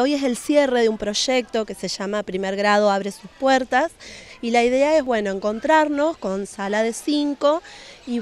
hoy es el cierre de un proyecto que se llama Primer Grado Abre sus Puertas y la idea es, bueno, encontrarnos con Sala de 5 y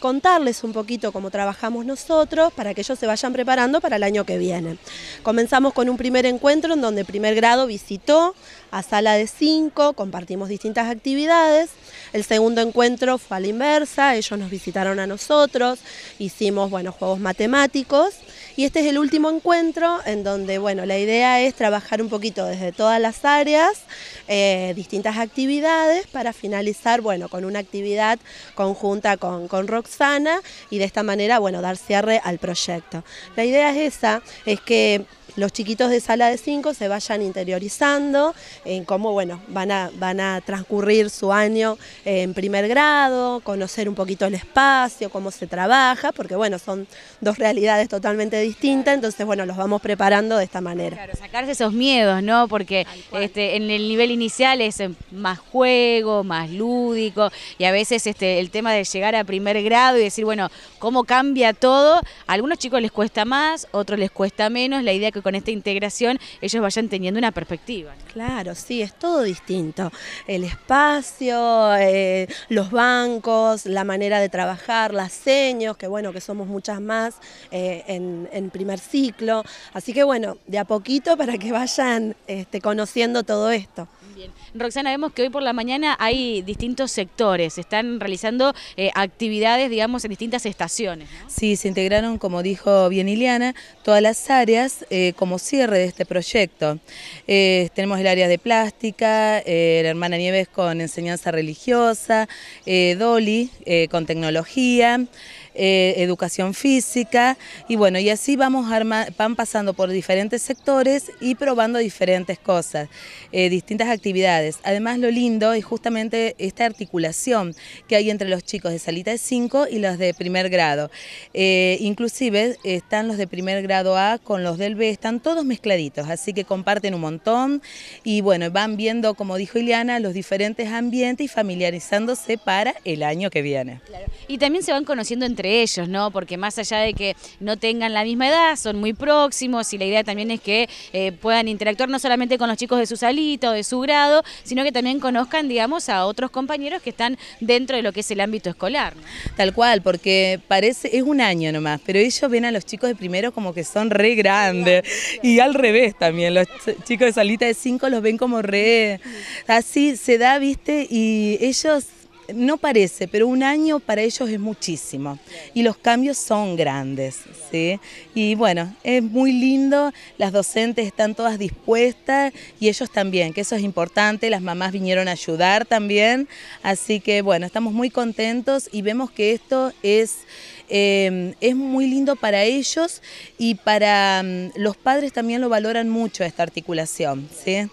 contarles un poquito cómo trabajamos nosotros para que ellos se vayan preparando para el año que viene. Comenzamos con un primer encuentro en donde primer grado visitó a sala de 5, compartimos distintas actividades el segundo encuentro fue a la inversa, ellos nos visitaron a nosotros, hicimos bueno, juegos matemáticos y este es el último encuentro en donde bueno, la idea es trabajar un poquito desde todas las áreas, eh, distintas actividades para finalizar bueno, con una actividad conjunta con, con Roxana y de esta manera bueno, dar cierre al proyecto. La idea es esa, es que los chiquitos de sala de 5 se vayan interiorizando en cómo bueno, van, a, van a transcurrir su año en primer grado, conocer un poquito el espacio, cómo se trabaja, porque bueno, son dos realidades totalmente distintas, entonces bueno, los vamos preparando de esta manera. Claro, sacarse esos miedos, ¿no? Porque este, en el nivel inicial es eh, más juego, más lúdico, y a veces este, el tema de llegar a primer grado y decir, bueno, ¿cómo cambia todo? A algunos chicos les cuesta más, otros les cuesta menos, la idea que con esta integración ellos vayan teniendo una perspectiva. Claro, sí, es todo distinto. El espacio, eh, los bancos, la manera de trabajar, las seños, que bueno, que somos muchas más eh, en, primer ciclo. Así que bueno, de a poquito para que vayan este, conociendo todo esto. Roxana, vemos que hoy por la mañana hay distintos sectores, están realizando eh, actividades, digamos, en distintas estaciones. Sí, se integraron, como dijo bien Ileana, todas las áreas como cierre de este proyecto. Eh, tenemos el área de plástica, eh, la hermana Nieves con enseñanza religiosa, eh, Dolly con tecnología, educación física y bueno, y así vamos van pasando por diferentes sectores y probando diferentes cosas, distintas actividades. Además lo lindo es justamente esta articulación que hay entre los chicos de salita de 5 y los de primer grado. inclusive están los de primer grado A con los del B están todos mezcladitos, así que comparten un montón y bueno, van viendo, como dijo Ileana, los diferentes ambientes y familiarizándose para el año que viene. Y también se van conociendo entre ellos, ¿no? Porque más allá de que no tengan la misma edad, son muy próximos y la idea también es que eh, puedan interactuar no solamente con los chicos de su salito, de su grado, sino que también conozcan, digamos, a otros compañeros que están dentro de lo que es el ámbito escolar. Tal cual, porque parece, es un año nomás, pero ellos ven a los chicos de primero como que son re grandes y al revés también, los chicos de salita de 5 los ven como re, así se da, viste, y ellos no parece, pero un año para ellos es muchísimo y los cambios son grandes, ¿sí? Y bueno, es muy lindo, las docentes están todas dispuestas y ellos también, que eso es importante, las mamás vinieron a ayudar también, así que bueno, estamos muy contentos y vemos que esto es, em, es muy lindo para ellos y para mm, los padres también lo valoran mucho esta articulación, ¿sí?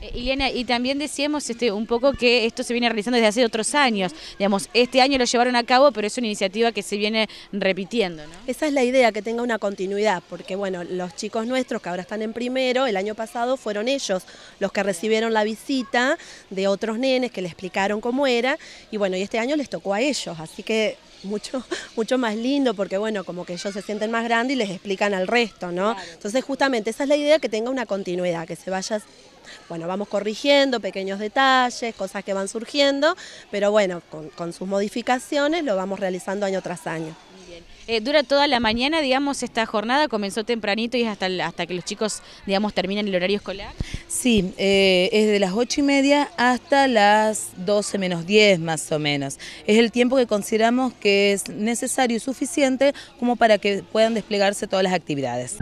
Eh, y también decíamos este, un poco que esto se viene realizando desde hace otros años. Digamos, este año lo llevaron a cabo, pero es una iniciativa que se viene repitiendo. ¿no? Esa es la idea, que tenga una continuidad, porque bueno, los chicos nuestros que ahora están en primero, el año pasado fueron ellos los que recibieron la visita de otros nenes que le explicaron cómo era, y bueno, y este año les tocó a ellos, así que mucho, mucho más lindo, porque bueno, como que ellos se sienten más grandes y les explican al resto, ¿no? Entonces justamente esa es la idea, que tenga una continuidad, que se vaya, bueno, vamos corrigiendo pequeños detalles, cosas que van surgiendo, pero bueno, con sus modificaciones lo vamos realizando año tras año. Eh, dura toda la mañana, digamos, esta jornada comenzó tempranito y hasta, hasta que los chicos, digamos, terminan el horario escolar. Sí, eh, es de las ocho y media hasta las 12 menos 10 más o menos. Es el tiempo que consideramos que es necesario y suficiente como para que puedan desplegarse todas las actividades.